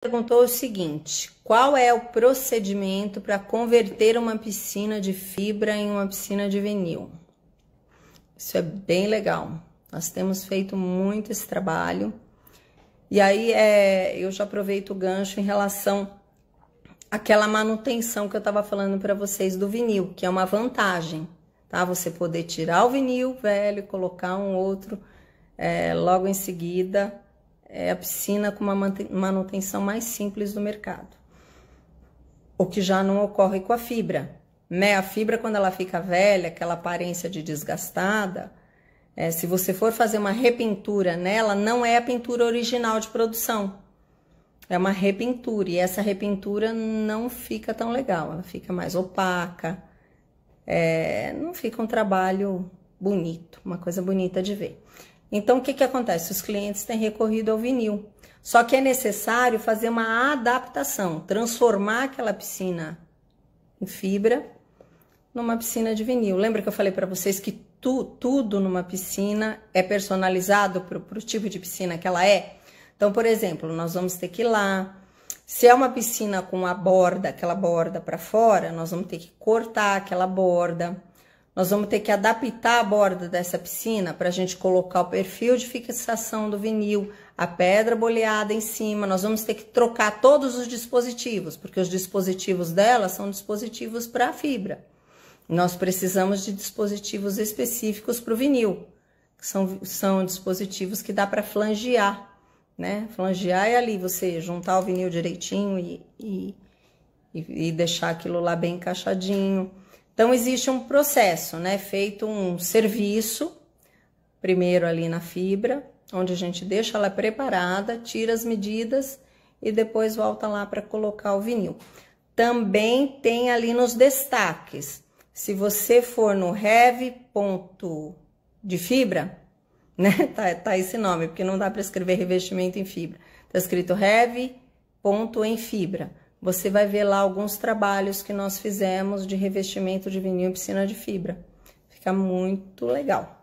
perguntou o seguinte: qual é o procedimento para converter uma piscina de fibra em uma piscina de vinil? Isso é bem legal. Nós temos feito muito esse trabalho. E aí é, eu já aproveito o gancho em relação àquela manutenção que eu estava falando para vocês do vinil, que é uma vantagem, tá? Você poder tirar o vinil velho, colocar um outro é, logo em seguida é a piscina com uma manutenção mais simples do mercado. O que já não ocorre com a fibra. Né? A fibra, quando ela fica velha, aquela aparência de desgastada, é, se você for fazer uma repintura nela, não é a pintura original de produção. É uma repintura. E essa repintura não fica tão legal. Ela fica mais opaca. É, não fica um trabalho bonito, uma coisa bonita de ver. Então, o que, que acontece? Os clientes têm recorrido ao vinil. Só que é necessário fazer uma adaptação, transformar aquela piscina em fibra numa piscina de vinil. Lembra que eu falei para vocês que tu, tudo numa piscina é personalizado para o tipo de piscina que ela é? Então, por exemplo, nós vamos ter que ir lá. Se é uma piscina com a borda, aquela borda para fora, nós vamos ter que cortar aquela borda. Nós vamos ter que adaptar a borda dessa piscina para a gente colocar o perfil de fixação do vinil, a pedra boleada em cima. Nós vamos ter que trocar todos os dispositivos, porque os dispositivos dela são dispositivos para a fibra. Nós precisamos de dispositivos específicos para o vinil, que são, são dispositivos que dá para flangear, né? Flangear é ali você juntar o vinil direitinho e, e, e deixar aquilo lá bem encaixadinho. Então, existe um processo, né? Feito um serviço, primeiro ali na fibra, onde a gente deixa ela preparada, tira as medidas e depois volta lá para colocar o vinil. Também tem ali nos destaques. Se você for no heavy ponto de fibra, né? Tá, tá esse nome, porque não dá para escrever revestimento em fibra. Tá escrito heavy ponto em fibra. Você vai ver lá alguns trabalhos que nós fizemos de revestimento de vinil e piscina de fibra. Fica muito legal.